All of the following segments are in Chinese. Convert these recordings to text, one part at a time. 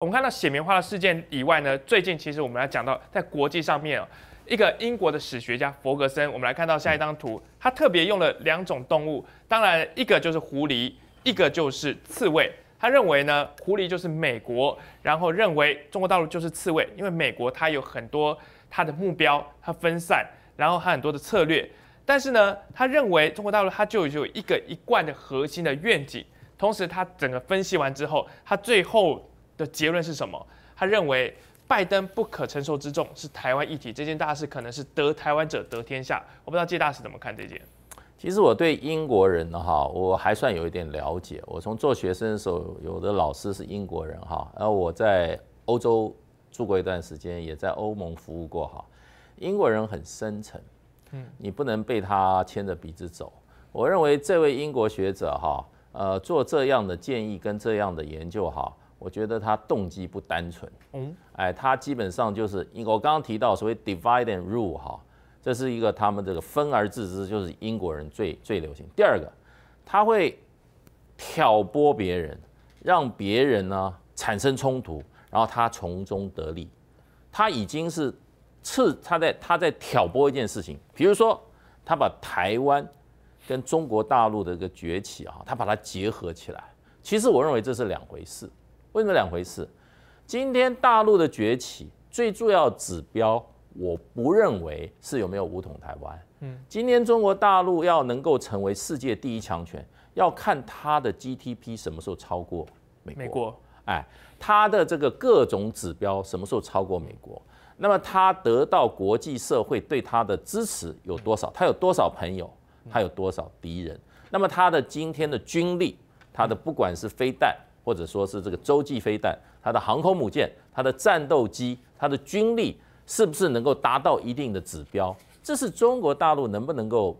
我们看到写棉花的事件以外呢，最近其实我们来讲到在国际上面哦，一个英国的史学家弗格森，我们来看到下一张图，他特别用了两种动物，当然一个就是狐狸，一个就是刺猬。他认为呢，狐狸就是美国，然后认为中国大陆就是刺猬，因为美国它有很多它的目标，它分散，然后它很多的策略，但是呢，他认为中国大陆它就有一个一贯的核心的愿景，同时他整个分析完之后，他最后。的结论是什么？他认为拜登不可承受之重是台湾议题这件大事，可能是得台湾者得天下。我不知道谢大使怎么看这件。其实我对英国人哈，我还算有一点了解。我从做学生的时候，有的老师是英国人哈，然后我在欧洲住过一段时间，也在欧盟服务过哈。英国人很深沉，嗯，你不能被他牵着鼻子走。我认为这位英国学者哈，呃，做这样的建议跟这样的研究哈。我觉得他动机不单纯。嗯，哎，他基本上就是英，我刚刚提到所谓 divide and rule 哈，这是一个他们这个分而治之，就是英国人最最流行。第二个，他会挑拨别人，让别人呢产生冲突，然后他从中得利。他已经是刺他在他在挑拨一件事情，比如说他把台湾跟中国大陆的一个崛起啊，他把它结合起来。其实我认为这是两回事。为什么两回事？今天大陆的崛起，最重要指标，我不认为是有没有武统台湾。嗯，今天中国大陆要能够成为世界第一强权，要看它的 g d p 什么时候超过美国，哎，它的这个各种指标什么时候超过美国？那么它得到国际社会对它的支持有多少？它有多少朋友？它有多少敌人？那么它的今天的军力，它的不管是飞弹。或者说是这个洲际飞弹，它的航空母舰，它的战斗机，它的军力是不是能够达到一定的指标？这是中国大陆能不能够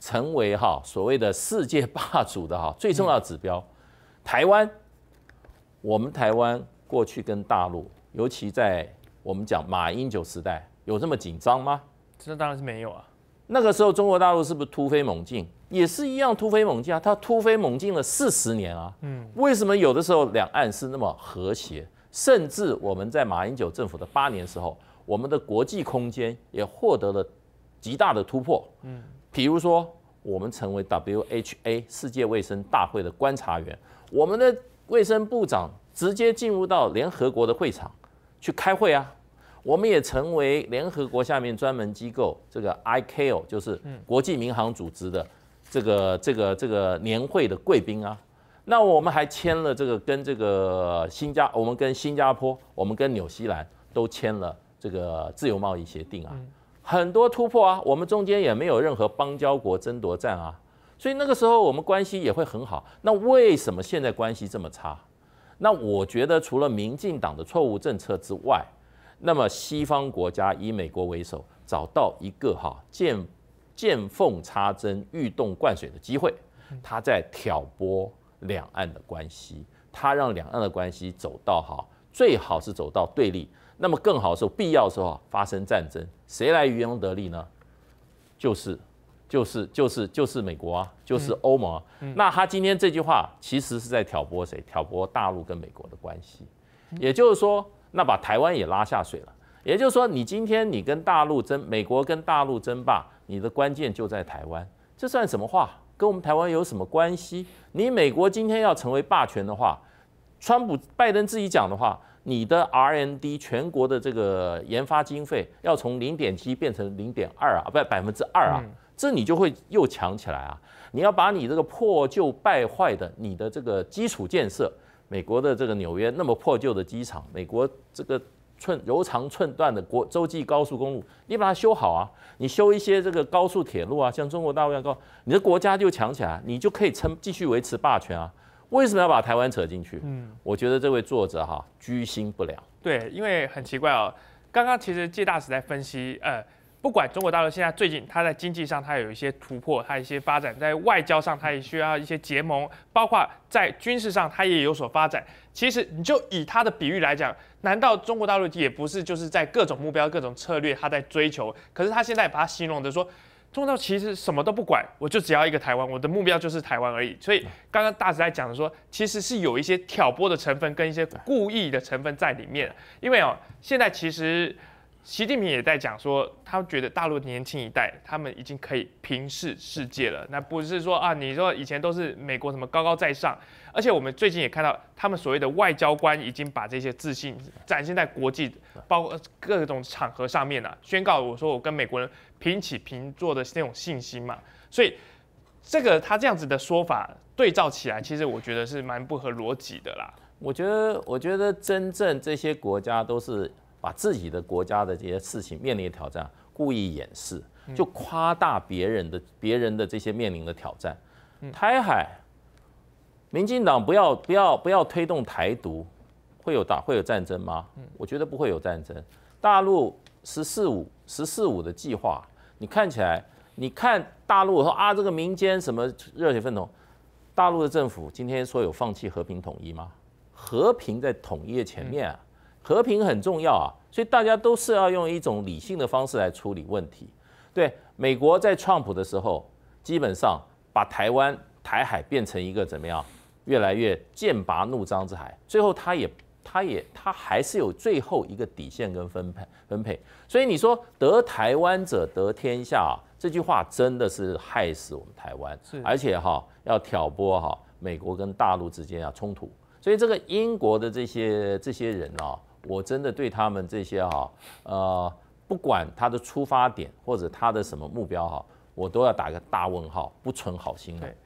成为哈所谓的世界霸主的哈最重要指标。台湾，我们台湾过去跟大陆，尤其在我们讲马英九时代，有这么紧张吗？这当然是没有啊。那个时候中国大陆是不是突飞猛进？也是一样突飞猛进啊，它突飞猛进了四十年啊。嗯，为什么有的时候两岸是那么和谐？甚至我们在马英九政府的八年时候，我们的国际空间也获得了极大的突破。嗯，比如说我们成为 W H A 世界卫生大会的观察员，我们的卫生部长直接进入到联合国的会场去开会啊。我们也成为联合国下面专门机构这个 I C O 就是国际民航组织的。这个这个这个年会的贵宾啊，那我们还签了这个跟这个新加我们跟新加坡，我们跟纽西兰都签了这个自由贸易协定啊，很多突破啊，我们中间也没有任何邦交国争夺战啊，所以那个时候我们关系也会很好。那为什么现在关系这么差？那我觉得除了民进党的错误政策之外，那么西方国家以美国为首找到一个哈建。见缝插针、欲动灌水的机会，他在挑拨两岸的关系，他让两岸的关系走到好，最好是走到对立，那么更好时候，必要的时候发生战争，谁来渔翁得利呢？就是，就是，就是，就是美国啊，就是欧盟啊。那他今天这句话其实是在挑拨谁？挑拨大陆跟美国的关系，也就是说，那把台湾也拉下水了。也就是说，你今天你跟大陆争，美国跟大陆争霸，你的关键就在台湾，这算什么话？跟我们台湾有什么关系？你美国今天要成为霸权的话，川普、拜登自己讲的话，你的 RND 全国的这个研发经费要从零点七变成零点二啊，不百分之二啊，这你就会又强起来啊！你要把你这个破旧败坏的你的这个基础建设，美国的这个纽约那么破旧的机场，美国这个。寸柔长寸断的国洲际高速公路，你把它修好啊！你修一些这个高速铁路啊，像中国大陆一样高，你的国家就强起来，你就可以撑继续维持霸权啊！为什么要把台湾扯进去？嗯，我觉得这位作者哈居心不良。对，因为很奇怪哦，刚刚其实介大使在分析，呃。不管中国大陆现在最近，它在经济上它有一些突破，它一些发展，在外交上它也需要一些结盟，包括在军事上它也有所发展。其实你就以它的比喻来讲，难道中国大陆也不是就是在各种目标、各种策略它在追求？可是他现在把它形容的说，中国其实什么都不管，我就只要一个台湾，我的目标就是台湾而已。所以刚刚大直在讲的说，其实是有一些挑拨的成分跟一些故意的成分在里面，因为哦，现在其实。习近平也在讲说，他觉得大陆年轻一代他们已经可以平视世界了。那不是说啊，你说以前都是美国什么高高在上，而且我们最近也看到，他们所谓的外交官已经把这些自信展现在国际，包各种场合上面了，宣告我说我跟美国人平起平坐的那种信心嘛。所以这个他这样子的说法对照起来，其实我觉得是蛮不合逻辑的啦。我觉得，我觉得真正这些国家都是。把自己的国家的这些事情面临的挑战故意掩饰，就夸大别人的别人的这些面临的挑战。台海，民进党不要不要不要推动台独，会有打会有战争吗？我觉得不会有战争。大陆“十四五”“十四五”的计划，你看起来，你看大陆说啊，这个民间什么热血沸腾，大陆的政府今天说有放弃和平统一吗？和平在统一的前面啊。和平很重要啊，所以大家都是要用一种理性的方式来处理问题。对美国在创普的时候，基本上把台湾台海变成一个怎么样，越来越剑拔弩张之海。最后他也他也他还是有最后一个底线跟分配分配。所以你说得台湾者得天下这句话真的是害死我们台湾，而且哈要挑拨哈美国跟大陆之间啊冲突。所以这个英国的这些这些人呢？我真的对他们这些哈，呃，不管他的出发点或者他的什么目标哈，我都要打个大问号，不存好心的。对，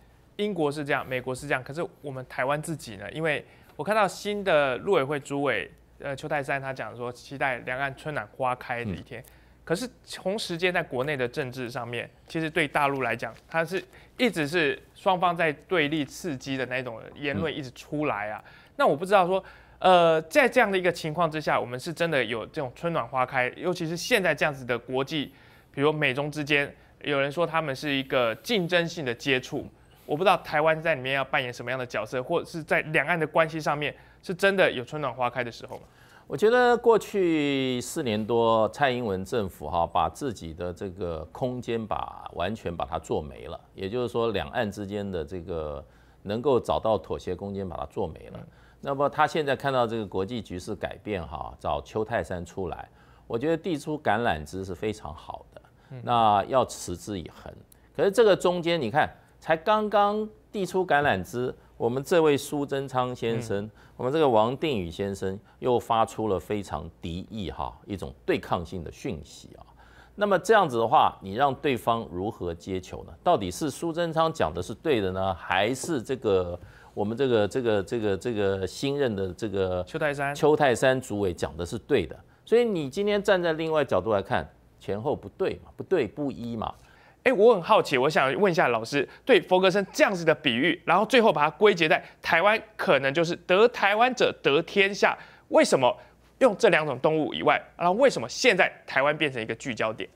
英国是这样，美国是这样，可是我们台湾自己呢？因为我看到新的陆委会主委呃邱泰山他讲说，期待两岸春暖花开的一天。可是从时间在国内的政治上面，其实对大陆来讲，它是一直是双方在对立刺激的那种言论一直出来啊。那我不知道说。呃，在这样的一个情况之下，我们是真的有这种春暖花开，尤其是现在这样子的国际，比如美中之间，有人说他们是一个竞争性的接触，我不知道台湾在里面要扮演什么样的角色，或者是在两岸的关系上面，是真的有春暖花开的时候吗？我觉得过去四年多，蔡英文政府哈，把自己的这个空间把完全把它做没了，也就是说，两岸之间的这个能够找到妥协空间，把它做没了。那么他现在看到这个国际局势改变哈，找邱泰山出来，我觉得递出橄榄枝是非常好的，那要持之以恒。可是这个中间你看，才刚刚递出橄榄枝，我们这位苏贞昌先生，我们这个王定宇先生又发出了非常敌意哈，一种对抗性的讯息啊。那么这样子的话，你让对方如何接球呢？到底是苏贞昌讲的是对的呢，还是这个？我们这个这个这个这个新任的这个邱泰山邱泰山主委讲的是对的，所以你今天站在另外角度来看，前后不对嘛，不对不一嘛。哎，我很好奇，我想问一下老师，对弗格森这样子的比喻，然后最后把它归结在台湾，可能就是得台湾者得天下，为什么用这两种动物以外，然后为什么现在台湾变成一个聚焦点？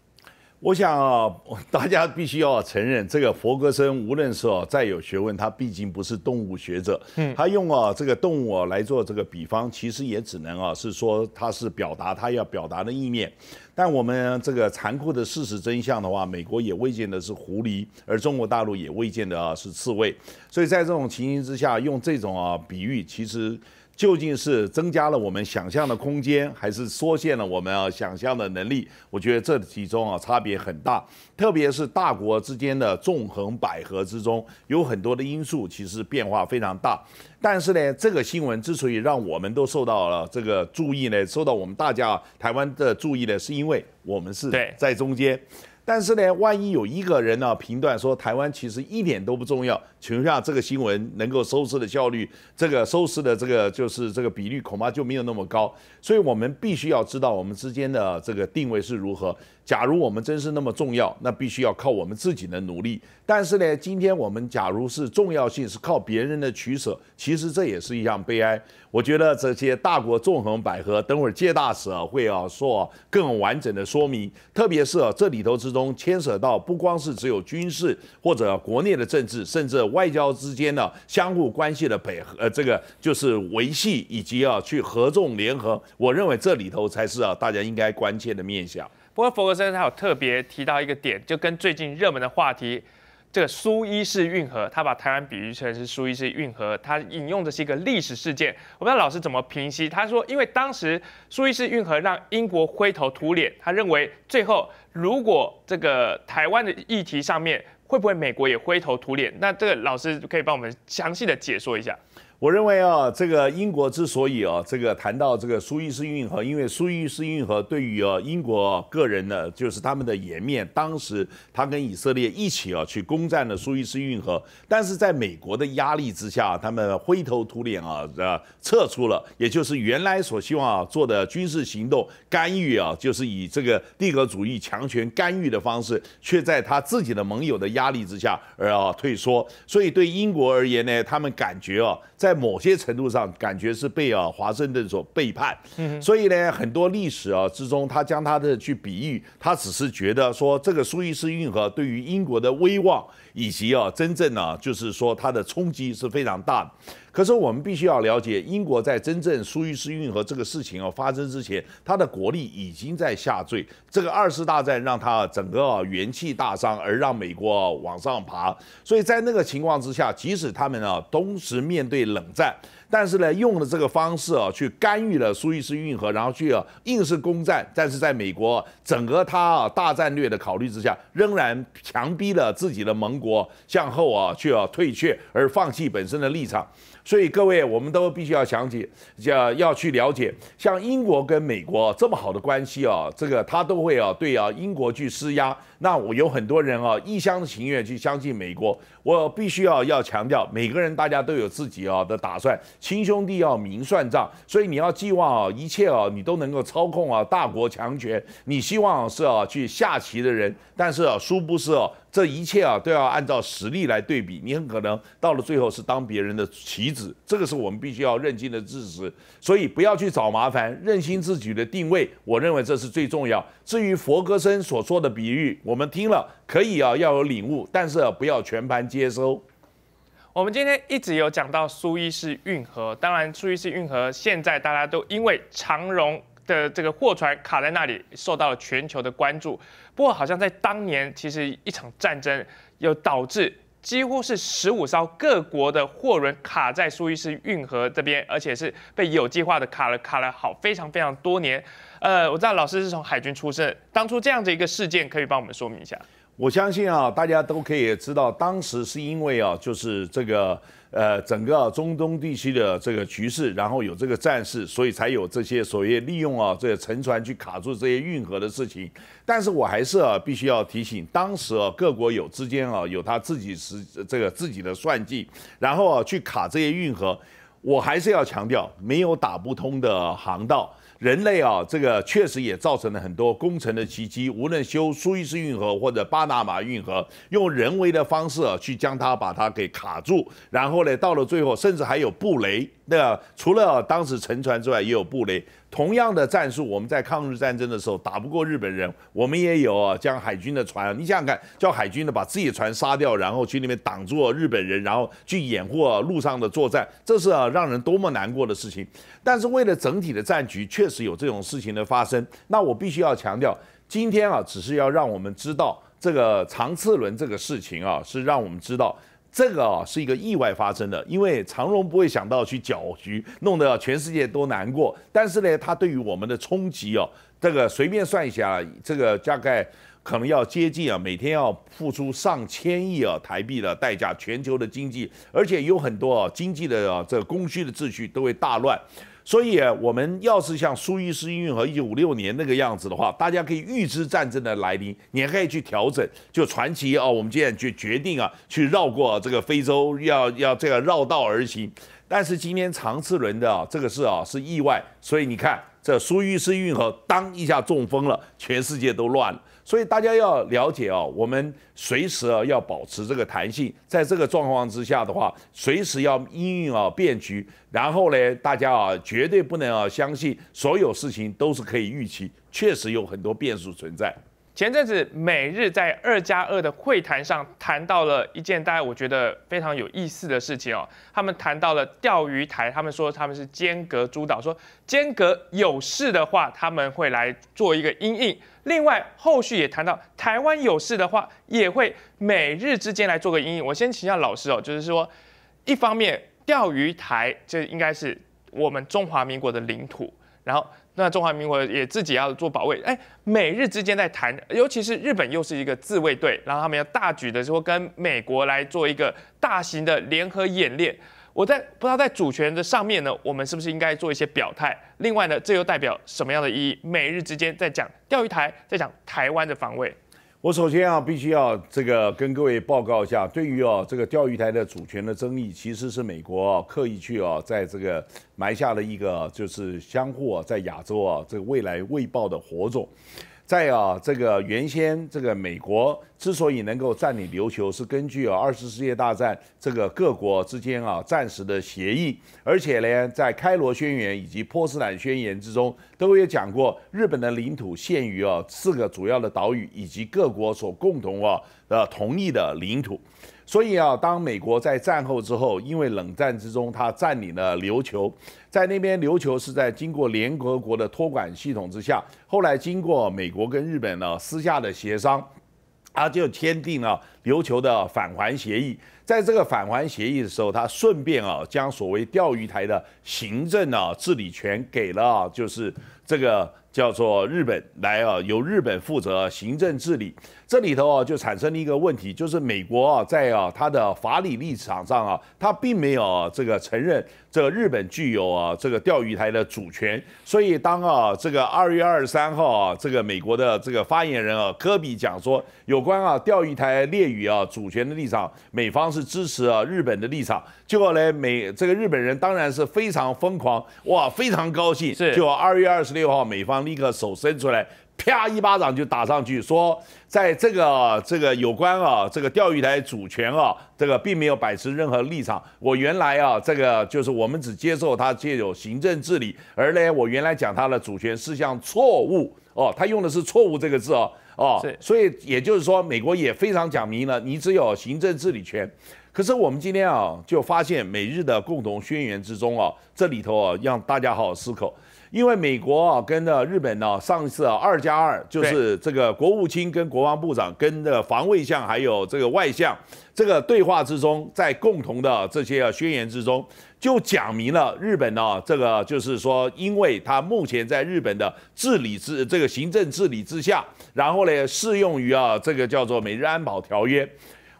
我想啊，大家必须要承认，这个佛格森无论是再有学问，他毕竟不是动物学者，嗯，他用啊这个动物来做这个比方，其实也只能啊是说他是表达他要表达的意念。但我们这个残酷的事实真相的话，美国也未见得是狐狸，而中国大陆也未见得啊是刺猬，所以在这种情形之下，用这种啊比喻，其实。究竟是增加了我们想象的空间，还是缩限了我们啊想象的能力？我觉得这其中啊差别很大，特别是大国之间的纵横捭阖之中，有很多的因素其实变化非常大。但是呢，这个新闻之所以让我们都受到了这个注意呢，受到我们大家台湾的注意呢，是因为我们是在中间。但是呢，万一有一个人呢评断说台湾其实一点都不重要，请问一下这个新闻能够收视的效率，这个收视的这个就是这个比率恐怕就没有那么高，所以我们必须要知道我们之间的这个定位是如何。假如我们真是那么重要，那必须要靠我们自己的努力。但是呢，今天我们假如是重要性是靠别人的取舍，其实这也是一项悲哀。我觉得这些大国纵横捭阖，等会儿杰大使会啊做更完整的说明。特别是啊这里头之中牵涉到不光是只有军事或者国内的政治，甚至外交之间的相互关系的配合，这个就是维系以及啊去合纵联合。我认为这里头才是啊大家应该关切的面向。不过弗格森他有特别提到一个点，就跟最近热门的话题。这个苏伊士运河，他把台湾比喻成是苏伊士运河，他引用的是一个历史事件。我不知道老师怎么评析，他说，因为当时苏伊士运河让英国灰头土脸，他认为最后如果这个台湾的议题上面，会不会美国也灰头土脸？那这个老师可以帮我们详细的解说一下。我认为啊，这个英国之所以啊，这个谈到这个苏伊士运河，因为苏伊士运河对于啊英国个人呢，就是他们的颜面。当时他跟以色列一起啊去攻占了苏伊士运河，但是在美国的压力之下，他们灰头土脸啊，撤出了，也就是原来所希望啊做的军事行动干预啊，就是以这个帝国主义强权干预的方式，却在他自己的盟友的压力之下而啊退缩。所以对英国而言呢，他们感觉啊，在在某些程度上，感觉是被啊华盛顿所背叛。嗯，所以呢，很多历史啊之中，他将他的去比喻，他只是觉得说，这个苏伊士运河对于英国的威望。以及啊，真正呢，就是说它的冲击是非常大的。可是我们必须要了解，英国在真正苏伊士运河这个事情啊发生之前，它的国力已经在下坠。这个二次大战让它整个元气大伤，而让美国往上爬。所以在那个情况之下，即使他们啊同时面对冷战，但是呢，用的这个方式啊去干预了苏伊士运河，然后去硬是攻占。但是在美国整个它大战略的考虑之下，仍然强逼了自己的盟国。我向后啊，却要退却，而放弃本身的立场。所以各位，我们都必须要想起，要要去了解，像英国跟美国这么好的关系啊，这个他都会啊对啊英国去施压。那我有很多人啊一厢情愿去相信美国，我必须要要强调，每个人大家都有自己啊的打算，亲兄弟要明算账。所以你要寄望啊一切啊你都能够操控啊大国强权，你希望是啊去下棋的人，但是啊殊不是啊这一切啊都要按照实力来对比，你很可能到了最后是当别人的棋子。这个是我们必须要认清的事实，所以不要去找麻烦，认清自己的定位，我认为这是最重要。至于佛格森所说的比喻，我们听了可以啊，要有领悟，但是不要全盘接收。我们今天一直有讲到苏伊士运河，当然苏伊士运河现在大家都因为长荣的这个货船卡在那里，受到了全球的关注。不过好像在当年，其实一场战争又导致。几乎是十五艘各国的货轮卡在苏伊士运河这边，而且是被有计划的卡了，卡了好非常非常多年。呃，我知道老师是从海军出身，当初这样的一个事件，可以帮我们说明一下。我相信啊，大家都可以知道，当时是因为啊，就是这个呃，整个中东地区的这个局势，然后有这个战事，所以才有这些所谓利用啊，这沉船去卡住这些运河的事情。但是我还是啊，必须要提醒，当时啊，各国有之间啊，有他自己是这个自己的算计，然后啊，去卡这些运河。我还是要强调，没有打不通的航道。人类啊，这个确实也造成了很多工程的奇迹。无论修苏伊士运河或者巴拿马运河，用人为的方式去将它把它给卡住，然后呢，到了最后，甚至还有布雷。那除了当时沉船之外，也有布雷。同样的战术，我们在抗日战争的时候打不过日本人，我们也有啊，将海军的船，你想想看，叫海军的把自己的船杀掉，然后去那边挡住日本人，然后去掩护路上的作战，这是让人多么难过的事情。但是为了整体的战局，确实有这种事情的发生。那我必须要强调，今天啊，只是要让我们知道这个长次轮这个事情啊，是让我们知道。这个啊是一个意外发生的，因为长荣不会想到去搅局，弄得全世界都难过。但是呢，它对于我们的冲击哦，这个随便算一下，这个大概可能要接近啊，每天要付出上千亿啊台币的代价，全球的经济，而且有很多啊经济的这个供需的秩序都会大乱。所以，我们要是像苏伊士运河一九五六年那个样子的话，大家可以预知战争的来临，你还可以去调整。就传奇啊，我们今天就决定啊，去绕过这个非洲，要要这个绕道而行。但是今天长次轮的这个事啊，是意外。所以你看，这苏伊士运河当一下中风了，全世界都乱了。所以大家要了解啊，我们随时啊要保持这个弹性，在这个状况之下的话，随时要应运啊变局。然后呢，大家啊绝对不能啊相信所有事情都是可以预期，确实有很多变数存在。前阵子，美日在二加二的会谈上谈到了一件大家我觉得非常有意思的事情哦。他们谈到了钓鱼台，他们说他们是间隔主导，说间隔有事的话，他们会来做一个阴影。另外，后续也谈到台湾有事的话，也会美日之间来做个阴影。我先请教老师哦，就是说，一方面钓鱼台这应该是我们中华民国的领土，然后。那中华民国也自己要做保卫，哎，美日之间在谈，尤其是日本又是一个自卫队，然后他们要大举的说跟美国来做一个大型的联合演练，我在不知道在主权的上面呢，我们是不是应该做一些表态？另外呢，这又代表什么样的意义？美日之间在讲钓鱼台，在讲台湾的防卫。我首先啊，必须要这个跟各位报告一下，对于哦这个钓鱼台的主权的争议，其实是美国啊、刻意去啊在这个埋下了一个就是相互啊在亚洲啊这个未来未报的火种。在啊，这个原先这个美国之所以能够占领琉球，是根据啊二次世纪大战这个各国之间啊暂时的协议，而且呢，在开罗宣言以及波斯坦宣言之中，都有讲过日本的领土限于啊四个主要的岛屿以及各国所共同啊的同意的领土。所以啊，当美国在战后之后，因为冷战之中，他占领了琉球，在那边琉球是在经过联合国的托管系统之下，后来经过美国跟日本呢私下的协商，他就签订了琉球的返还协议。在这个返还协议的时候，他顺便啊将所谓钓鱼台的行政啊治理权给了，就是这个叫做日本来啊，由日本负责行政治理。这里头啊，就产生了一个问题，就是美国啊，在啊它的法理立场上啊，它并没有这个承认这个日本具有啊这个钓鱼台的主权。所以当啊这个二月二十三号啊，这个美国的这个发言人啊科比讲说有关啊钓鱼台列屿啊主权的立场，美方是支持啊日本的立场。结果呢，美这个日本人当然是非常疯狂，哇，非常高兴，是。就二月二十六号，美方立刻手伸出来。啪！一巴掌就打上去，说在这个这个有关啊，这个钓鱼台主权啊，这个并没有摆持任何立场。我原来啊，这个就是我们只接受它借有行政治理，而呢，我原来讲它的主权事项错误。哦，他用的是“错误”这个字哦，哦，所以也就是说，美国也非常讲明了，你只有行政治理权。可是我们今天啊，就发现美日的共同宣言之中啊，这里头啊，让大家好好思考。因为美国啊，跟呢日本呢，上一次啊二加二就是这个国务卿跟国防部长跟的防卫相还有这个外相这个对话之中，在共同的这些啊宣言之中，就讲明了日本呢，这个就是说，因为它目前在日本的治理之这个行政治理之下，然后呢适用于啊这个叫做《美日安保条约》。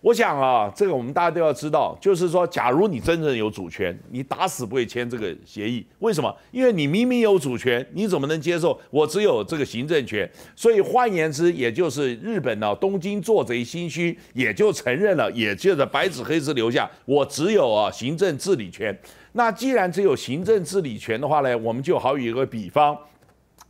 我想啊，这个我们大家都要知道，就是说，假如你真正有主权，你打死不会签这个协议。为什么？因为你明明有主权，你怎么能接受我只有这个行政权？所以换言之，也就是日本呢，东京做贼心虚，也就承认了，也就是白纸黑字留下我只有啊行政治理权。那既然只有行政治理权的话呢，我们就好有一个比方。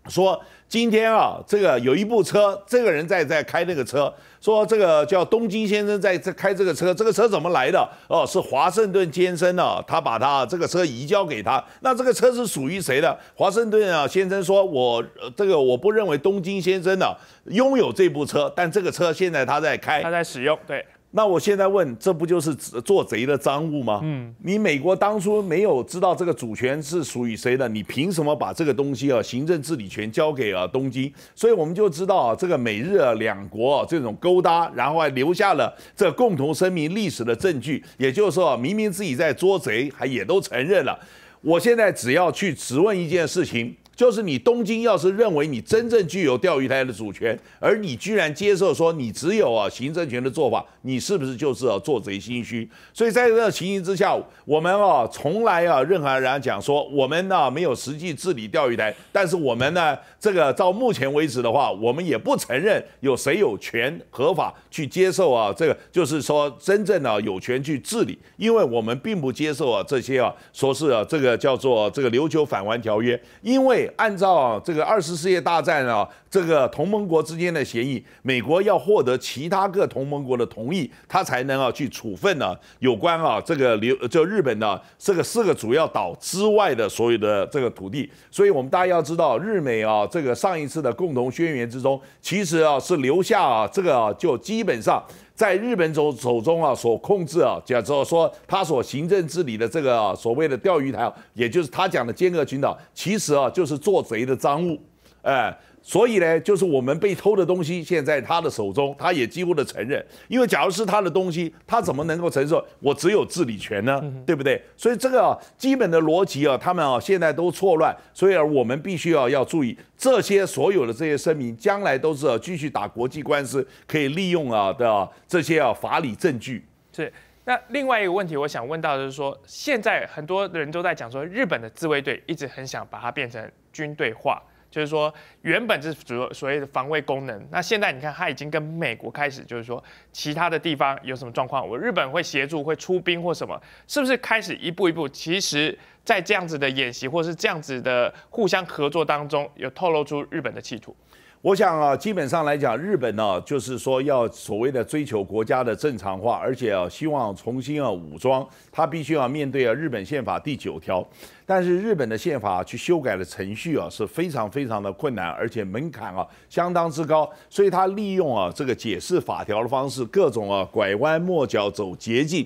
说今天啊，这个有一部车，这个人在在开那个车。说这个叫东京先生在在开这个车，这个车怎么来的？哦，是华盛顿先生呢，他把他这个车移交给他。那这个车是属于谁的？华盛顿啊先生说，我这个我不认为东京先生呢拥有这部车，但这个车现在他在开，他在使用，对。那我现在问，这不就是做贼的赃物吗？嗯，你美国当初没有知道这个主权是属于谁的，你凭什么把这个东西啊行政治理权交给啊东京？所以我们就知道啊这个美日两国这种勾搭，然后还留下了这共同声明历史的证据，也就是说，明明自己在捉贼，还也都承认了。我现在只要去质问一件事情。就是你东京要是认为你真正具有钓鱼台的主权，而你居然接受说你只有啊行政权的做法，你是不是就是啊做贼心虚？所以在这情形之下，我们啊从来啊任何人讲说我们呢没有实际治理钓鱼台，但是我们呢这个到目前为止的话，我们也不承认有谁有权合法去接受啊这个就是说真正的有权去治理，因为我们并不接受啊这些啊说是啊这个叫做这个琉球返还条约，因为。按照这个二次世界大战啊，这个同盟国之间的协议，美国要获得其他各同盟国的同意，他才能啊去处分呢有关啊这个留就日本的这个四个主要岛之外的所有的这个土地。所以我们大家要知道，日美啊这个上一次的共同宣言之中，其实啊是留下啊这个就基本上。在日本手手中啊，所控制啊，假做说他所行政治理的这个所谓的钓鱼台，也就是他讲的尖阁群岛，其实啊就是做贼的赃物，哎。所以呢，就是我们被偷的东西，现在他的手中，他也几乎的承认，因为假如是他的东西，他怎么能够承受？我只有治理权呢，对不对？所以这个基本的逻辑啊，他们啊现在都错乱，所以啊，我们必须要要注意这些所有的这些声明，将来都是继续打国际官司，可以利用啊的这些啊法理证据。是。那另外一个问题，我想问到的是说，现在很多人都在讲说，日本的自卫队一直很想把它变成军队化。就是说，原本是主所谓的防卫功能，那现在你看，他已经跟美国开始，就是说，其他的地方有什么状况，我日本会协助，会出兵或什么，是不是开始一步一步？其实，在这样子的演习或是这样子的互相合作当中，有透露出日本的企图。我想啊，基本上来讲，日本呢，就是说要所谓的追求国家的正常化，而且啊，希望重新啊武装，他必须要面对啊日本宪法第九条。但是日本的宪法去修改的程序啊是非常非常的困难，而且门槛啊相当之高，所以他利用啊这个解释法条的方式，各种啊拐弯抹角走捷径。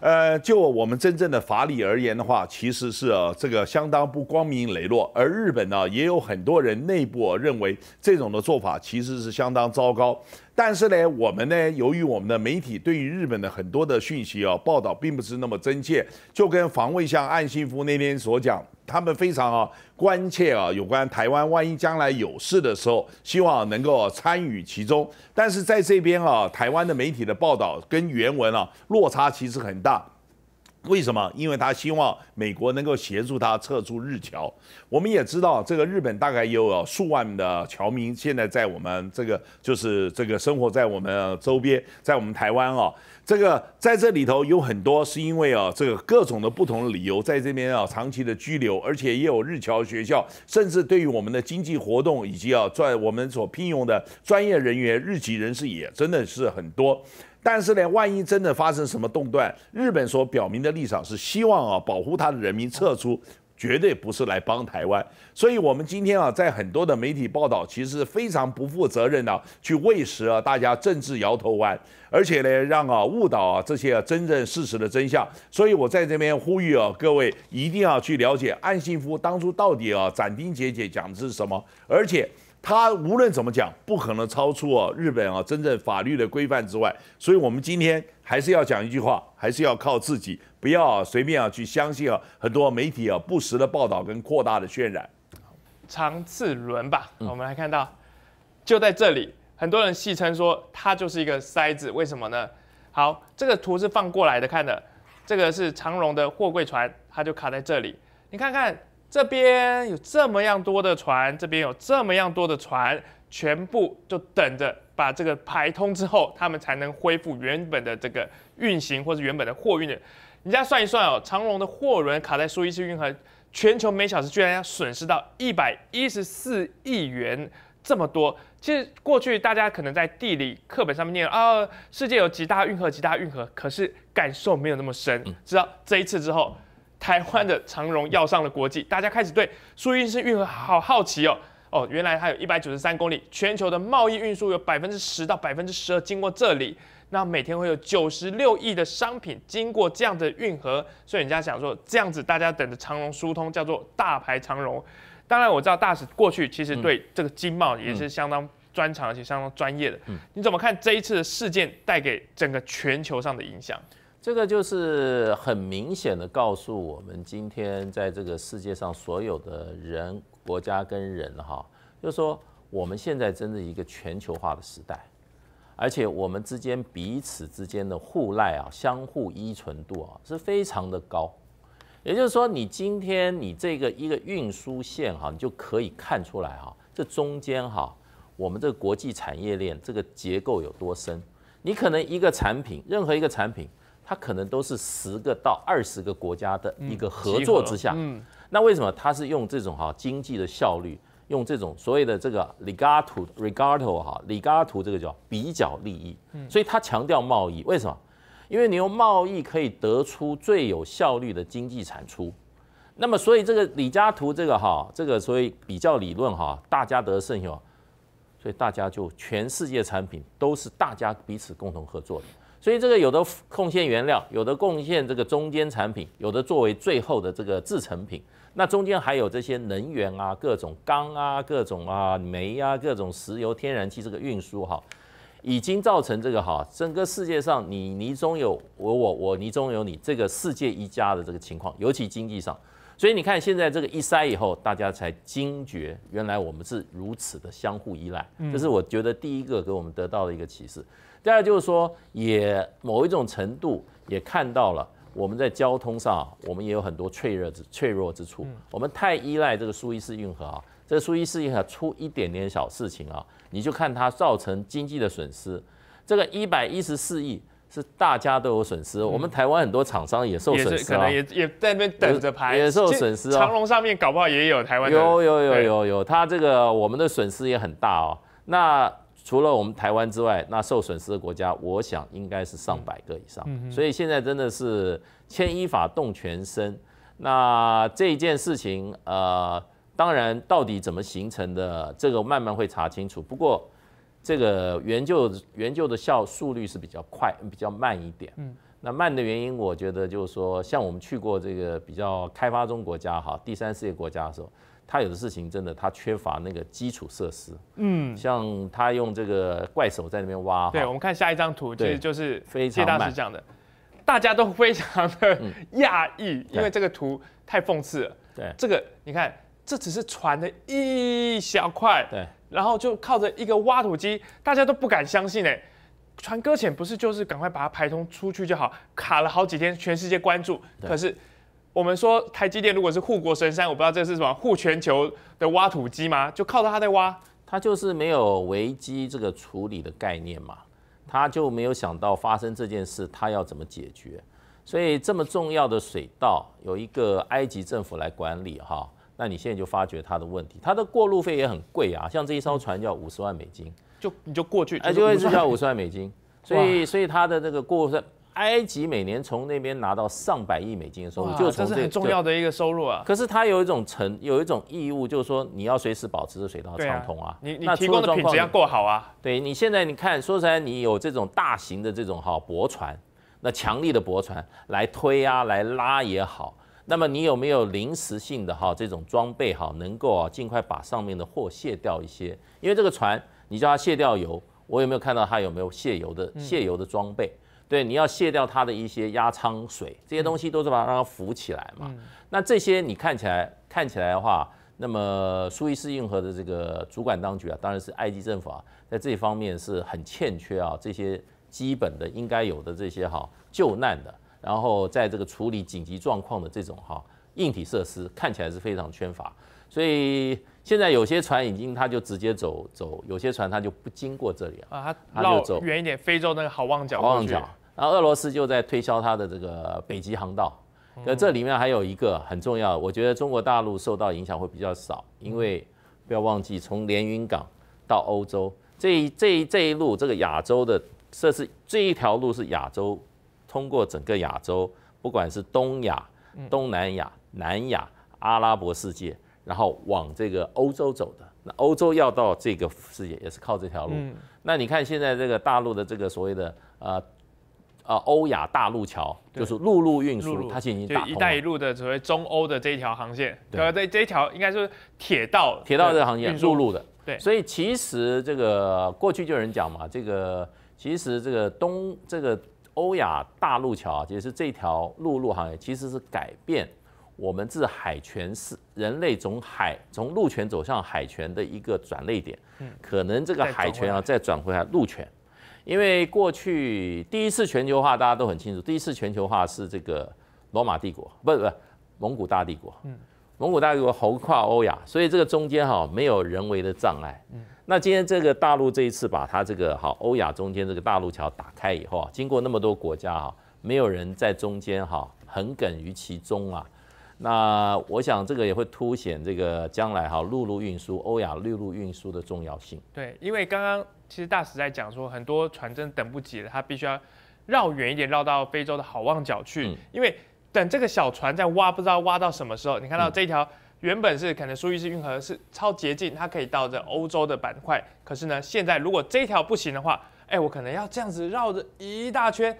呃，就我们真正的法理而言的话，其实是这个相当不光明磊落。而日本呢，也有很多人内部认为这种的做法其实是相当糟糕。但是呢，我们呢，由于我们的媒体对于日本的很多的讯息啊报道并不是那么真切，就跟防卫相岸信夫那天所讲，他们非常啊关切啊有关台湾，万一将来有事的时候，希望能够参与其中。但是在这边啊，台湾的媒体的报道跟原文啊落差其实很大。为什么？因为他希望美国能够协助他撤出日侨。我们也知道，这个日本大概有数万的侨民，现在在我们这个，就是这个生活在我们周边，在我们台湾啊。这个在这里头有很多，是因为啊，这个各种的不同的理由，在这边啊长期的拘留，而且也有日侨学校，甚至对于我们的经济活动以及啊在我们所聘用的专业人员、日籍人士也真的是很多。但是呢，万一真的发生什么动乱，日本所表明的立场是希望啊保护他的人民撤出。绝对不是来帮台湾，所以，我们今天啊，在很多的媒体报道，其实非常不负责任的，去喂食啊大家政治摇头丸，而且呢，让啊误导啊这些真正事实的真相。所以我在这边呼吁啊，各位一定要去了解安信夫当初到底啊斩钉截铁讲的是什么，而且。他无论怎么讲，不可能超出哦日本啊真正法律的规范之外。所以，我们今天还是要讲一句话，还是要靠自己，不要随便啊去相信啊很多媒体啊不实的报道跟扩大的渲染。长次轮吧，我们来看到，就在这里，很多人戏称说它就是一个塞子，为什么呢？好，这个图是放过来的，看的，这个是长荣的货柜船，它就卡在这里，你看看。这边有这么样多的船，这边有这么样多的船，全部就等着把这个排通之后，他们才能恢复原本的这个运行或者原本的货运的。你再算一算哦，长隆的货轮卡在苏伊士运河，全球每小时居然要损失到一百一十四亿元这么多。其实过去大家可能在地理课本上面念啊，世界有几大运河，几大运河，可是感受没有那么深。知道这一次之后。台湾的长荣要上了国际，大家开始对苏伊士运河好好奇哦哦，原来它有一百九十三公里，全球的贸易运输有百分之十到百分之十二经过这里，那每天会有九十六亿的商品经过这样的运河，所以人家想说这样子，大家等着长荣疏通，叫做大排长荣。当然我知道大使过去其实对这个经贸也是相当专长而且相当专业的，你怎么看这一次的事件带给整个全球上的影响？这个就是很明显的告诉我们，今天在这个世界上所有的人、国家跟人哈，就说我们现在真的一个全球化的时代，而且我们之间彼此之间的互赖啊、相互依存度啊是非常的高。也就是说，你今天你这个一个运输线哈，你就可以看出来哈，这中间哈，我们这个国际产业链这个结构有多深。你可能一个产品，任何一个产品。它可能都是十个到二十个国家的一个合作之下，那为什么它是用这种哈经济的效率，用这种所谓的这个 legato 李嘉 g a t o 哈，legato 这个叫比较利益，所以它强调贸易，为什么？因为你用贸易可以得出最有效率的经济产出，那么所以这个李嘉图这个哈，这个所谓比较理论哈，大家得胜哟，所以大家就全世界产品都是大家彼此共同合作的。所以这个有的贡献原料，有的贡献这个中间产品，有的作为最后的这个制成品。那中间还有这些能源啊，各种钢啊，各种啊煤啊，各种石油、天然气这个运输哈，已经造成这个哈，整个世界上你你中有我我我你中有你这个世界一家的这个情况，尤其经济上。所以你看，现在这个一塞以后，大家才惊觉，原来我们是如此的相互依赖。这是我觉得第一个给我们得到的一个启示。第二就是说，也某一种程度也看到了我们在交通上，我们也有很多脆弱之脆弱之处。我们太依赖这个苏伊士运河啊，这个苏伊士运河出一点点小事情啊，你就看它造成经济的损失，这个一百一十四亿。是大家都有损失，我们台湾很多厂商也受损失，可能也也在那边等着排，也受损失啊。长龙上面搞不好也有台湾有有有有有，他这个我们的损失也很大哦。那除了我们台湾之外，那受损失的国家，我想应该是上百个以上。所以现在真的是牵一法动全身。那这一件事情，呃，当然到底怎么形成的，这个慢慢会查清楚。不过。这个援救援救的效速率是比较快，比较慢一点。嗯，那慢的原因，我觉得就是说，像我们去过这个比较开发中国家哈，第三世界国家的时候，他有的事情真的他缺乏那个基础设施。嗯，像他用这个怪手在那边挖。对，我们看下一张图，其实就是谢大师讲的，大家都非常的 讶异，因为这个图太讽刺了。对，这个你看，这只是船的一小块。对。然后就靠着一个挖土机，大家都不敢相信哎，船搁浅不是就是赶快把它排通出去就好，卡了好几天，全世界关注。可是我们说台积电如果是护国神山，我不知道这是什么护全球的挖土机吗？就靠着它在挖，它就是没有危机这个处理的概念嘛，他就没有想到发生这件事他要怎么解决，所以这么重要的水道有一个埃及政府来管理哈。那你现在就发觉它的问题，它的过路费也很贵啊，像这一艘船要五十万美金，就你就过去，就及就要 五十万美金，所以所以它的那个过路，埃及每年从那边拿到上百亿美金的收入，哇，这是很重要的一个收入啊。可是它有一种承有一种义务，就是说你要随时保持着水道畅通啊，你你提供的品质要够好啊。对你现在你看，说出来你有这种大型的这种哈驳船，那强力的驳船来推啊来拉也好。那么你有没有临时性的哈这种装备哈，能够啊尽快把上面的货卸掉一些？因为这个船，你叫它卸掉油，我有没有看到它有没有卸油的卸油的装备？对，你要卸掉它的一些压舱水，这些东西都是把它让它浮起来嘛。那这些你看起来看起来的话，那么苏伊士运河的这个主管当局啊，当然是埃及政府啊，在这方面是很欠缺啊，这些基本的应该有的这些哈救难的。然后在这个处理紧急状况的这种哈硬体设施看起来是非常缺乏，所以现在有些船已经它就直接走走，有些船它就不经过这里了啊，它绕走远一点，非洲那个好望角。好望角，然后俄罗斯就在推销它的这个北极航道。那这里面还有一个很重要，我觉得中国大陆受到影响会比较少，因为不要忘记从连云港到欧洲这这这一路，这个亚洲的设施这一条路是亚洲。通过整个亚洲，不管是东亚、东南亚、南亚、阿拉伯世界，然后往这个欧洲走的。那欧洲要到这个世界，也是靠这条路。那你看现在这个大陆的这个所谓的呃呃欧亚大陆桥，就是陆路运输，它现在已经打通。一带一路”的所谓中欧的这一条航线，对，这这一条应该是铁道，铁道这个航线，陆路的。对，所以其实这个过去就有人讲嘛，这个其实这个东这个。欧亚大陆桥啊，就是这条陆路行业，其实是改变我们自海权是人类从海从陆权走向海权的一个转捩点。嗯，可能这个海权啊再转回来陆权，因为过去第一次全球化大家都很清楚，第一次全球化是这个罗马帝国，不不蒙古大帝国。嗯。蒙古大路横跨欧亚，所以这个中间哈没有人为的障碍。那今天这个大陆这一次把它这个哈欧亚中间这个大陆桥打开以后，经过那么多国家哈，没有人在中间哈横亘于其中啊。那我想这个也会凸显这个将来哈陆路运输欧亚陆路运输的重要性。对，因为刚刚其实大使在讲说，很多船真等不及了，他必须要绕远一点，绕到非洲的好望角去，因为。等这个小船在挖，不知道挖到什么时候。你看到这条原本是可能苏伊士运河是超捷径，它可以到这欧洲的板块。可是呢，现在如果这条不行的话，哎，我可能要这样子绕着一大圈，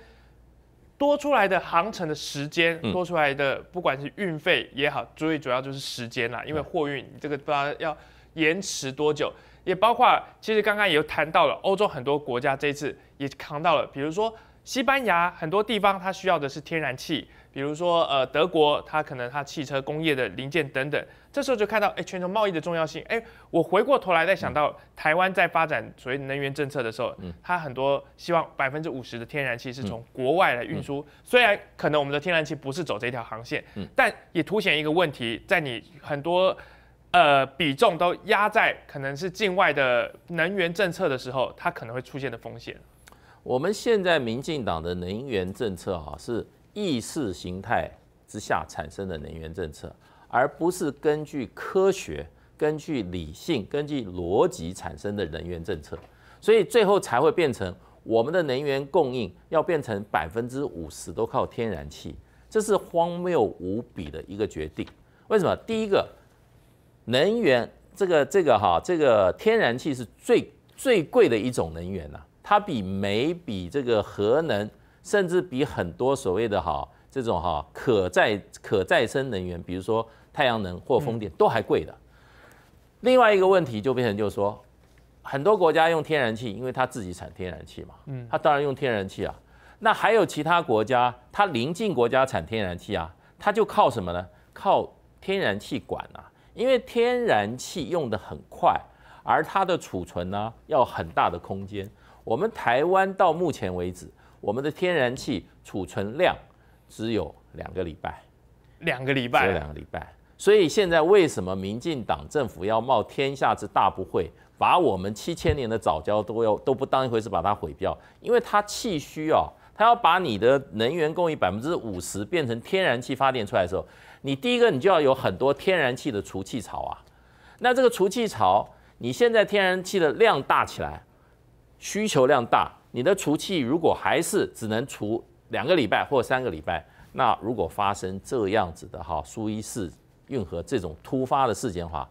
多出来的航程的时间，多出来的不管是运费也好，最主要就是时间啦。因为货运这个不知道要延迟多久，也包括其实刚刚也有谈到了，欧洲很多国家这次也扛到了，比如说西班牙很多地方它需要的是天然气。比如说，呃，德国它可能它汽车工业的零件等等，这时候就看到哎，全球贸易的重要性。哎，我回过头来再想到台湾在发展所谓能源政策的时候，它很多希望百分之五十的天然气是从国外来运输。虽然可能我们的天然气不是走这条航线，但也凸显一个问题，在你很多呃比重都压在可能是境外的能源政策的时候，它可能会出现的风险。我们现在民进党的能源政策啊是。意识形态之下产生的能源政策，而不是根据科学、根据理性、根据逻辑产生的能源政策，所以最后才会变成我们的能源供应要变成百分之五十都靠天然气，这是荒谬无比的一个决定。为什么？第一个，能源这个这个哈，这个天然气是最最贵的一种能源呐，它比煤比这个核能。甚至比很多所谓的哈这种哈可再可再生能源，比如说太阳能或风电都还贵的。另外一个问题就变成，就是说很多国家用天然气，因为它自己产天然气嘛，嗯，它当然用天然气啊。那还有其他国家，它邻近国家产天然气啊，它就靠什么呢？靠天然气管啊，因为天然气用的很快，而它的储存呢要很大的空间。我们台湾到目前为止。我们的天然气储存量只有两个礼拜，两个礼拜只有两个礼拜，所以现在为什么民进党政府要冒天下之大不讳，把我们七千年的早教都要都不当一回事，把它毁掉？因为它气虚啊，它要把你的能源供应百分之五十变成天然气发电出来的时候，你第一个你就要有很多天然气的储气槽啊。那这个储气槽，你现在天然气的量大起来，需求量大。你的除气如果还是只能除两个礼拜或三个礼拜，那如果发生这样子的哈，苏伊士运河这种突发的事件的话，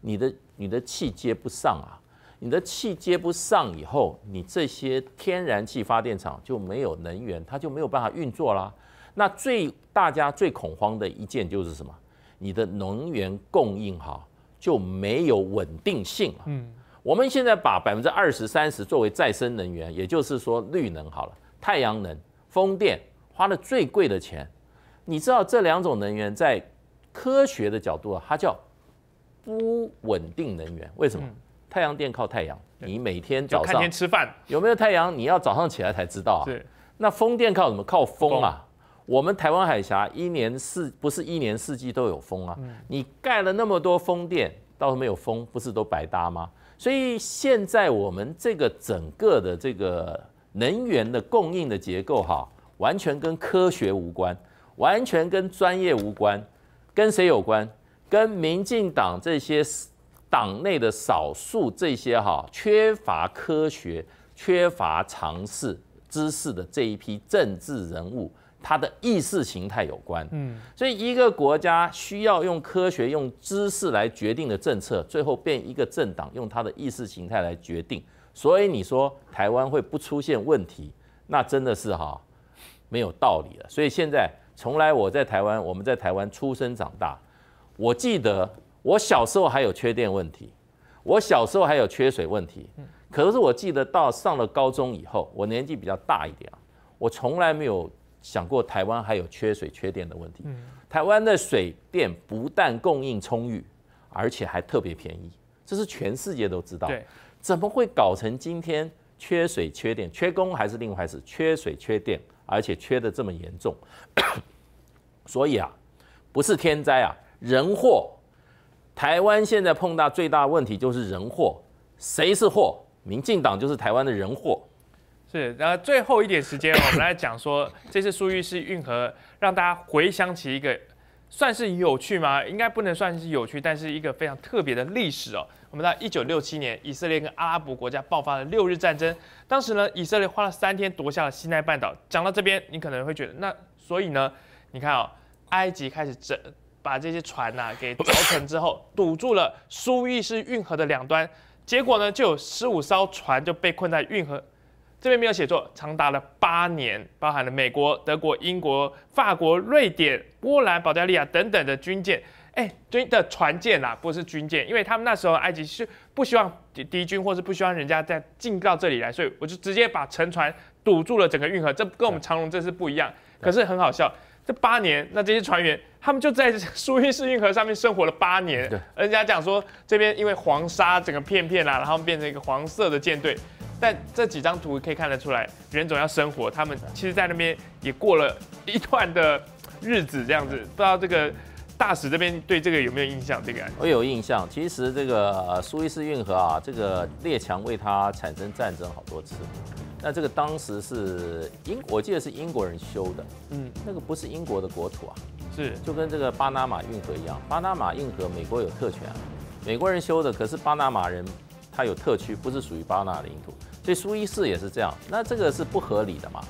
你的你的气接不上啊，你的气接不上以后，你这些天然气发电厂就没有能源，它就没有办法运作啦。那最大家最恐慌的一件就是什么？你的能源供应哈就没有稳定性了。我们现在把百分之二十三十作为再生能源，也就是说绿能好了，太阳能、风电花了最贵的钱。你知道这两种能源在科学的角度啊，它叫不稳定能源。为什么？太阳电靠太阳，你每天早上看天吃饭有没有太阳，你要早上起来才知道啊。那风电靠什么？靠风啊。我们台湾海峡一年四不是一年四季都有风啊。你盖了那么多风电，到时候没有风，不是都白搭吗？所以现在我们这个整个的这个能源的供应的结构哈，完全跟科学无关，完全跟专业无关，跟谁有关？跟民进党这些党内的少数这些哈缺乏科学、缺乏常识知识的这一批政治人物。它的意识形态有关，嗯，所以一个国家需要用科学、用知识来决定的政策，最后变一个政党用它的意识形态来决定。所以你说台湾会不出现问题，那真的是哈没有道理了。所以现在从来我在台湾，我们在台湾出生长大，我记得我小时候还有缺电问题，我小时候还有缺水问题，可是我记得到上了高中以后，我年纪比较大一点啊，我从来没有。想过台湾还有缺水缺电的问题，台湾的水电不但供应充裕，而且还特别便宜，这是全世界都知道。怎么会搞成今天缺水缺电？缺工还是另外是？缺水缺电，而且缺的这么严重，所以啊，不是天灾啊，人祸。台湾现在碰到最大问题就是人祸，谁是祸？民进党就是台湾的人祸。是，然后最后一点时间，我们来讲说这次苏伊士运河，让大家回想起一个算是有趣吗？应该不能算是有趣，但是一个非常特别的历史哦。我们在一九六七年，以色列跟阿拉伯国家爆发了六日战争，当时呢，以色列花了三天夺下了西奈半岛。讲到这边，你可能会觉得那，所以呢，你看哦，埃及开始整把这些船呐给凿沉之后，堵住了苏伊士运河的两端，结果呢，就有十五艘船就被困在运河。这边没有写作，长达了八年，包含了美国、德国、英国、法国、瑞典、波兰、保加利亚等等的军舰，哎，军的船舰啊，不是军舰，因为他们那时候埃及是不希望敌敌军或是不希望人家再进到这里来，所以我就直接把沉船堵住了整个运河，这跟我们长隆这是不一样，可是很好笑。这八年，那这些船员他们就在苏伊士运河上面生活了八年。对，人家讲说这边因为黄沙整个片片啦，然后变成一个黄色的舰队。但这几张图可以看得出来，人总要生活，他们其实在那边也过了一段的日子，这样子。不知道这个大使这边对这个有没有印象？这个我有印象。其实这个苏伊士运河啊，这个列强为它产生战争好多次。那这个当时是英我记得是英国人修的，嗯，那个不是英国的国土啊，是就跟这个巴拿马运河一样，巴拿马运河美国有特权，美国人修的，可是巴拿马人他有特区，不是属于巴拿马的领土，所以苏伊士也是这样，那这个是不合理的嘛？